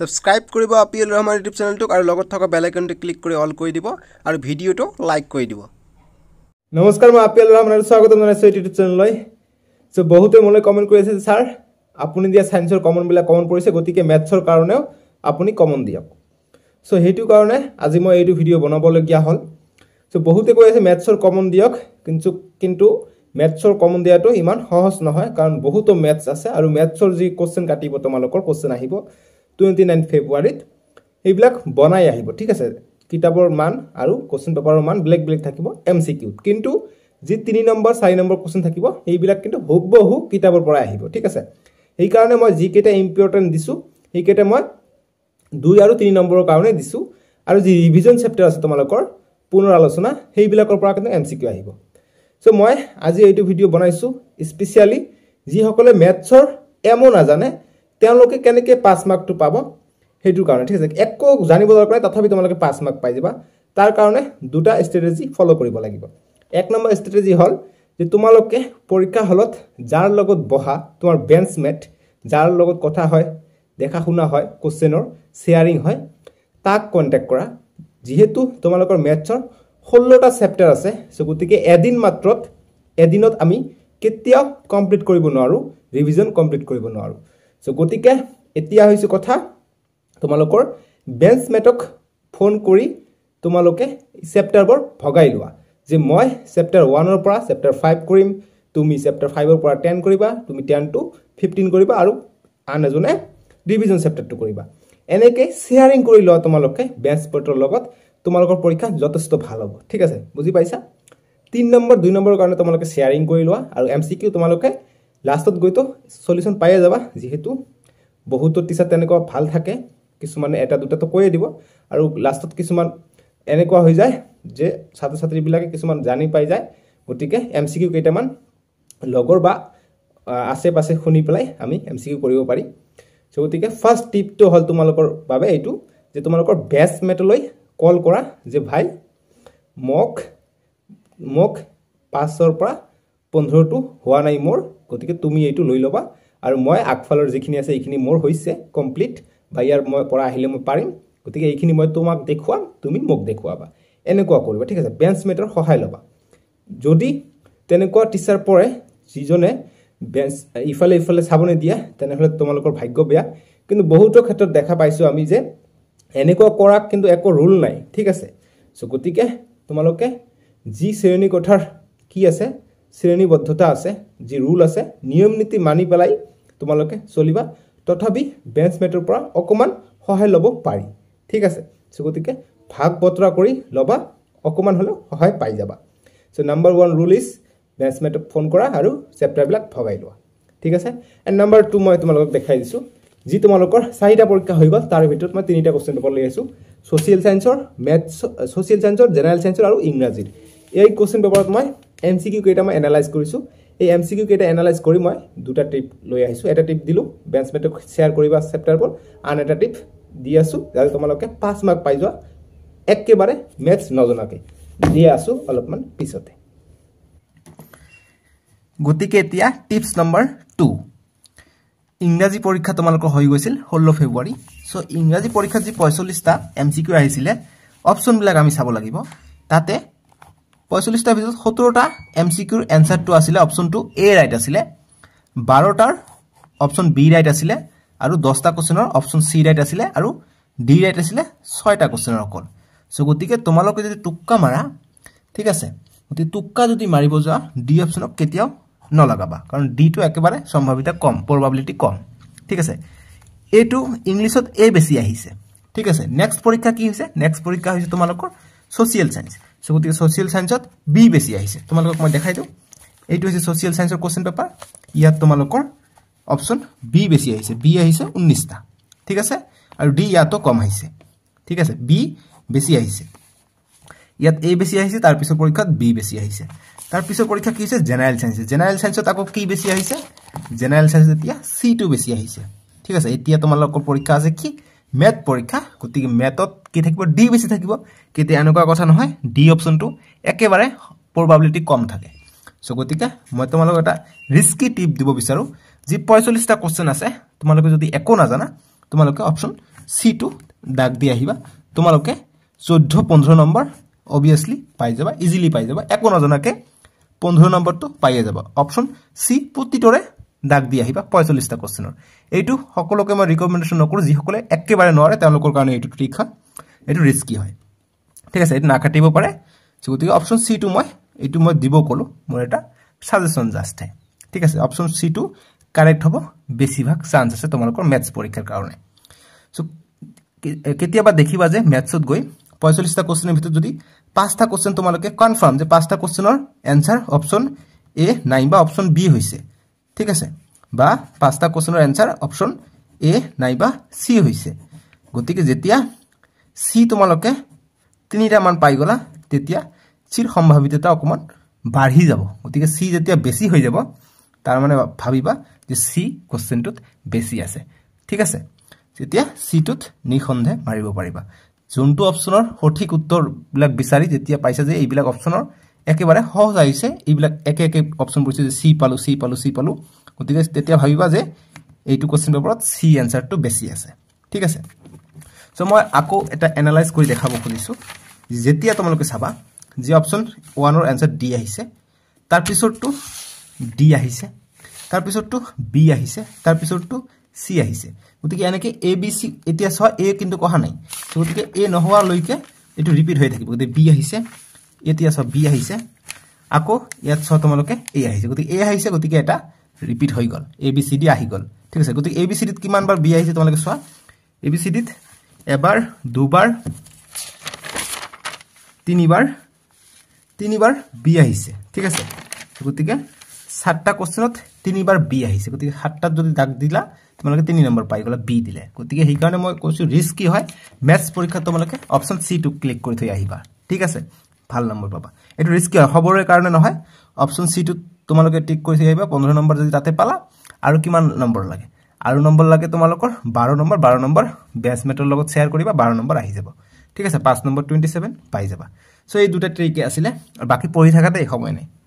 subscribe কৰিব আপিল Rahman YouTube চেনেলটোক আৰু লগত থকা বেল আইকনটো ক্লিক কৰি অল কৰি দিব আৰু ভিডিঅ'টো লাইক কৰি দিব নমস্কাৰ মই আপিল ৰহমান আৰু স্বাগতম জনাইছোঁ ইউটিউব চেনেললৈ চ' বহুতে মোলৈ কমেণ্ট কৰি আছে যে ছাৰ আপুনি দিয়া ছায়েন্সৰ কমনবিলাক কমন পৰিছে গতিকে মেথছৰ কাৰণেও আপুনি কমন দিয়ক চ' সেইটো কাৰণে আজি মই এইটো ভিডিঅ' বনাবলগীয়া হ'ল চ' বহুতে কৈ আছে মেথছৰ কমন দিয়ক কিন্তু কিন্তু মেথছৰ কমন দিয়াটো ইমান সহজ নহয় কাৰণ বহুতো মেথছ আছে আৰু মেথছৰ যি কুৱেশ্যন কাটিব তোমালোকৰ কুৱেশ্যন আহিব টুৱেণ্টি নাইন ফেব্ৰুৱাৰীত এইবিলাক বনাই আহিব ঠিক আছে কিতাপৰ মান আৰু কুৱেশ্যন পেপাৰৰ মান বেলেগ বেলেগ থাকিব এম চি কিউত কিন্তু যি তিনি নম্বৰ চাৰি নম্বৰ কুৱেশ্যন থাকিব সেইবিলাক কিন্তু হুবহু কিতাপৰ পৰাই আহিব ঠিক আছে সেইকাৰণে মই যিকেইটা ইম্পৰ্টেণ্ট দিছোঁ সেইকেইটা মই দুই আৰু তিনি নম্বৰৰ কাৰণে দিছোঁ আৰু যি ৰিভিজন চেপ্টাৰ আছে তোমালোকৰ পুনৰ আলোচনা সেইবিলাকৰ পৰা কিন্তু এম চি কিউ আহিব চ' মই আজি এইটো ভিডিঅ' বনাইছোঁ স্পেচিয়েলি যিসকলে মেথছৰ এমো নাজানে তেওঁলোকে কেনেকৈ পাঁচ মাৰ্কটো পাব সেইটোৰ কাৰণে ঠিক আছে একো জানিব দৰকাৰ নাই তথাপি তোমালোকে পাঁচ মাৰ্ক পাই যাবা তাৰ কাৰণে দুটা ষ্ট্ৰেটেজি ফ'ল' কৰিব লাগিব এক নম্বৰ ষ্ট্ৰেটেজি হ'ল যে তোমালোকে পৰীক্ষা হলত যাৰ লগত বহা তোমাৰ বেঞ্চমেট যাৰ লগত কথা হয় দেখা শুনা হয় কুৱেশ্যনৰ শ্বেয়াৰিং হয় তাক কণ্টেক্ট কৰা যিহেতু তোমালোকৰ মেথছৰ ষোল্লটা চেপ্টাৰ আছে চ' গতিকে এদিন মাত্ৰত এদিনত আমি কেতিয়াও কমপ্লিট কৰিব নোৱাৰোঁ ৰিভিজন কমপ্লিট কৰিব নোৱাৰোঁ চ' গতিকে এতিয়া হৈছে কথা তোমালোকৰ বেঞ্চমেটক ফোন কৰি তোমালোকে চেপ্টাৰবোৰ ভগাই লোৱা যে মই চেপ্টাৰ ওৱানৰ পৰা চেপ্টাৰ ফাইভ কৰিম তুমি চেপ্টাৰ ফাইভৰ পৰা টেন কৰিবা তুমি টেন টু ফিফটিন কৰিবা আৰু আন এজনে ডিভিজন চেপ্টাৰটো কৰিবা এনেকৈ শ্বেয়াৰিং কৰি লোৱা তোমালোকে বেঞ্চমেটৰ লগত তোমালোকৰ পৰীক্ষা যথেষ্ট ভাল হ'ব ঠিক আছে বুজি পাইছা তিনি নম্বৰ দুই নম্বৰৰ কাৰণে তোমালোকে শ্বেয়াৰিং কৰি লোৱা আৰু এম চি কিউ তোমালোকে লাষ্টত গৈতো চলিউশ্যন পায়ে যাবা যিহেতু বহুতো টিচাৰ তেনেকুৱা ভাল থাকে কিছুমানে এটা দুটাতো কৈয়ে দিব আৰু লাষ্টত কিছুমান এনেকুৱা হৈ যায় যে ছাত্ৰ ছাত্ৰীবিলাকে কিছুমান জানি পাই যায় গতিকে এম চি কিউ কেইটামান লগৰ বা আশে পাশে শুনি পেলাই আমি এম চি কিউ কৰিব পাৰি চ' গতিকে ফাৰ্ষ্ট টিপটো হ'ল তোমালোকৰ বাবে এইটো যে তোমালোকৰ বেষ্টমেটলৈ কল কৰা যে ভাই মোক মোক পাঁচৰ পৰা পোন্ধৰটো হোৱা নাই মোৰ গতিকে তুমি এইটো লৈ ল'বা আৰু মই আগফালৰ যিখিনি আছে এইখিনি মোৰ হৈছে কমপ্লিট বা ইয়াৰ মই পৰা আহিলে মই পাৰিম গতিকে এইখিনি মই তোমাক দেখুৱাম তুমি মোক দেখুৱাবা এনেকুৱা কৰিবা ঠিক আছে বেঞ্চমেটৰ সহায় ল'বা যদি তেনেকুৱা টিচাৰ পৰে যিজনে বেঞ্চ ইফালে ইফালে চাব নিদিয়ে তেনেহ'লে তোমালোকৰ ভাগ্য বেয়া কিন্তু বহুতো ক্ষেত্ৰত দেখা পাইছোঁ আমি যে এনেকুৱা কৰাক কিন্তু একো ৰোল নাই ঠিক আছে চ' গতিকে তোমালোকে যি শ্ৰেণীকোঠাৰ কি আছে শ্ৰেণীবদ্ধতা আছে যি ৰুল আছে নিয়ম নীতি মানি পেলাই তোমালোকে চলিবা তথাপি বেঞ্চমেটৰ পৰা অকণমান সহায় ল'ব পাৰি ঠিক আছে চ' গতিকে ভাগ বতৰা কৰি ল'বা অকণমান হ'লেও সহায় পাই যাবা so' number one rule is মেটক ফোন কৰা আৰু চেপ্টাৰবিলাক ভগাই লোৱা ঠিক আছে এণ্ড নাম্বাৰ টু মই তোমালোকক দেখাই দিছোঁ যি তোমালোকৰ চাৰিটা পৰীক্ষা হৈ গ'ল তাৰ ভিতৰত মই তিনিটা কুৱেশ্যন পেপাৰ লৈ আছোঁ ছ'চিয়েল ছায়েন্সৰ মেথছ ছ'চিয়েল ছায়েন্সৰ জেনেৰেল ছায়েন্সৰ আৰু ইংৰাজীৰ এই কুৱেশ্যন পেপাৰত মই এম চি কিউ কেইটা মই এনালাইজ কৰিছোঁ এই এম চি কিউ কেইটা এনালাইজ কৰি মই দুটা টিপ লৈ আহিছোঁ এটা টিপ দিলোঁ বেঞ্চমেটক শ্বেয়াৰ কৰিবা চেপ্টাৰবোৰ আন এটা টিপ দি আছোঁ যাতে তোমালোকে পাঁচ মাৰ্ক পাই যোৱা একেবাৰে মেথছ নজনাকৈ দি আছোঁ অলপমান পিছতে গতিকে এতিয়া টিপছ নম্বৰ টু ইংৰাজী পৰীক্ষা তোমালোকৰ হৈ গৈছিল ষোল্ল ফেব্ৰুৱাৰী চ' ইংৰাজী পৰীক্ষাত যি পঁয়চল্লিছটা এম চি কিউ আহিছিলে অপশ্যনবিলাক আমি চাব লাগিব তাতে পঁয়চল্লিছটাৰ ভিতৰত সত্তৰটা এম চি কিউৰ এনচাৰটো আছিলে অপশ্যনটো এ ৰাইট আছিলে বাৰটাৰ অপশ্যন বি ৰাইট আছিলে আৰু দহটা কুৱেশ্যনৰ অপশ্যন চি ৰাইট আছিলে আৰু ডি ৰাইট আছিলে ছয়টা কুৱেশ্যনৰ অকল চ' গতিকে তোমালোকে যদি টুক্কা মাৰা ঠিক আছে গতিকে টুক্কা যদি মাৰিব যোৱা ডি অপশ্যনক কেতিয়াও নলগাবা কাৰণ ডিটো একেবাৰে সম্ভাৱিতা কম প্ৰবাবিলিটি কম ঠিক আছে এইটো ইংলিছত এ বেছি আহিছে ঠিক আছে নেক্সট পৰীক্ষা কি হৈছে নেক্সট পৰীক্ষা হৈছে তোমালোকৰ ছ'চিয়েল ছায়েঞ্চ সো গতি সোশ্যাল সায়েন্সত বি বেছি আহিছে তোমালোকক মই দেখাই দিওঁ এইটো হৈছে সোশ্যাল সায়েন্সৰ কোশ্চেন পেপাৰ ইয়াত তোমালোকৰ অপশ্যন বি বেছি আহিছে বি আহিছে ঊনৈছটা ঠিক আছে আৰু ডি ইয়াতো কম আহিছে ঠিক আছে বি বেছি আহিছে ইয়াত এ বেছি আহিছে তাৰপিছৰ পৰীক্ষাত বি বেছি আহিছে তাৰপিছৰ পৰীক্ষা কি হৈছে জেনেৰেল চায়েন্স জেনেৰেল চায়েন্সত আকৌ কি বেছি আহিছে জেনেৰেল চায়েন্স এতিয়া চিটো বেছি আহিছে ঠিক আছে এতিয়া তোমালোকৰ পৰীক্ষা আছে কি মেথ পৰীক্ষা গতিকে মেথত কি থাকিব ডি বেছি থাকিব কেতিয়া এনেকুৱা কথা নহয় ডি অপশ্যনটো একেবাৰে প্ৰবাবিলিটি কম থাকে চ' গতিকে মই তোমালোকক এটা ৰিস্কি টিপ দিব বিচাৰোঁ যি পঁয়চল্লিছটা কুৱেশ্যন আছে তোমালোকে যদি একো নাজানা তোমালোকে অপশ্যন চিটো ডাক দি আহিবা তোমালোকে চৈধ্য পোন্ধৰ নম্বৰ অবভিয়াছলি পাই যাবা ইজিলি পাই যাবা একো নজনাকৈ পোন্ধৰ নম্বৰটো পাইয়ে যাবা অপশ্যন চি প্ৰতিটোৰে ডাক দি আহিবা পঁয়চল্লিছটা কুৱেশ্যনৰ এইটো সকলোকে মই ৰিকমেণ্ডেশ্যন নকৰোঁ যিসকলে একেবাৰে নোৱাৰে তেওঁলোকৰ কাৰণে এইটো পৰীক্ষা এইটো ৰিস্কি হয় ঠিক আছে এইটো নাকাটিব পাৰে চ' গতিকে অপশ্যন চিটো মই এইটো মই দিব ক'লোঁ মোৰ এটা ছাজেশ্যন জাষ্টহে ঠিক আছে অপশ্যন চিটো কাৰেক্ট হ'ব বেছিভাগ চান্স আছে তোমালোকৰ মেথছ পৰীক্ষাৰ কাৰণে চ' কেতিয়াবা দেখিবা যে মেথছত গৈ পঁয়চল্লিছটা কুৱেশ্যনৰ ভিতৰত যদি পাঁচটা কুৱেশ্যন তোমালোকে কনফাৰ্ম যে পাঁচটা কুৱেশ্যনৰ এনচাৰ অপশ্যন এ নাইবা অপশ্যন বি হৈছে ঠিক আছে বা পাঁচটা কুৱেশ্যনৰ এনচাৰ অপশ্যন এ নাইবা চি হৈছে গতিকে যেতিয়া চি তোমালোকে তিনিটামান পাই গ'লা তেতিয়া চিৰ সম্ভাৱিততা অকণমান বাঢ়ি যাব গতিকে চি যেতিয়া বেছি হৈ যাব তাৰমানে ভাবিবা যে চি কুৱেশ্যনটোত বেছি আছে ঠিক আছে তেতিয়া চিটোত নিঃসন্দেহ মাৰিব পাৰিবা যোনটো অপশ্যনৰ সঠিক উত্তৰবিলাক বিচাৰি যেতিয়া পাইছা যে এইবিলাক অপশ্যনৰ একেবাৰে সহজ আহিছে এইবিলাক একে একে অপশ্যন পৰিছে যে চি পালোঁ চি পালোঁ চি পালোঁ গতিকে তেতিয়া ভাবিবা যে এইটো কুৱেশ্যন পেপাৰত চি এনচাৰটো বেছি আছে ঠিক আছে চ' মই আকৌ এটা এনালাইজ কৰি দেখাব খুজিছোঁ যেতিয়া তোমালোকে চাবা যি অপশ্যন ওৱানৰ এনচাৰ ডি আহিছে তাৰপিছৰটো ডি আহিছে তাৰপিছৰটো বি আহিছে তাৰপিছৰটো চি আহিছে গতিকে এনেকৈ এ বি চি এতিয়া চোৱা এ কিন্তু কহা নাই গতিকে এ নোহোৱালৈকে এইটো ৰিপিট হৈ থাকিব গতিকে বি আহিছে এতিয়া সব বি আহিছে আকৌ ইয়াত সব তোমালোকে এ আহিছে গতিকে এ আহিছে গতিকে এটা ৰিপিট হৈ গল এ বি চি ডি আহি গল ঠিক আছে গতিকে এ বি চি ডিত কিমানবার বি আহিছে তোমালোকে সোয়া এ বি চি ডিত এবাৰ দুবাৰ তিনিবাৰ তিনিবাৰ বি আহিছে ঠিক আছে গতিকে সাতটা কোশ্চেনত তিনিবাৰ বি আহিছে গতিকে সাতটাত যদি দাগ দিলা তোমালোকে তিনি নম্বৰ পাই গলা বি দিলে গতিকে সেইকাৰণে মই কৈছোঁ কি হয় মেথছ পৰীক্ষাত তোমালোকে অপশ্যন সি টু ক্লিক কৰি থৈ আহিবা ঠিক আছে ভাল নম্বৰ পাবা এইটো ৰিস্কি হয় হ'বৰে কাৰণে নহয় অপশ্যন চিটোত তোমালোকে টিক কৰি থাকিব পোন্ধৰ নম্বৰ যদি তাতে পালা আৰু কিমান নম্বৰ লাগে আৰু নম্বৰ লাগে তোমালোকৰ বাৰ নম্বৰ বাৰ নম্বৰ বেচমেটৰ লগত শ্বেয়াৰ কৰিবা বাৰ নম্বৰ আহি যাব ঠিক আছে পাঁচ নম্বৰ টুৱেণ্টি ছেভেন পাই যাবা চ' এই দুটা ট্ৰিকে আছিলে আৰু বাকী পঢ়ি থকাতে সময় নাই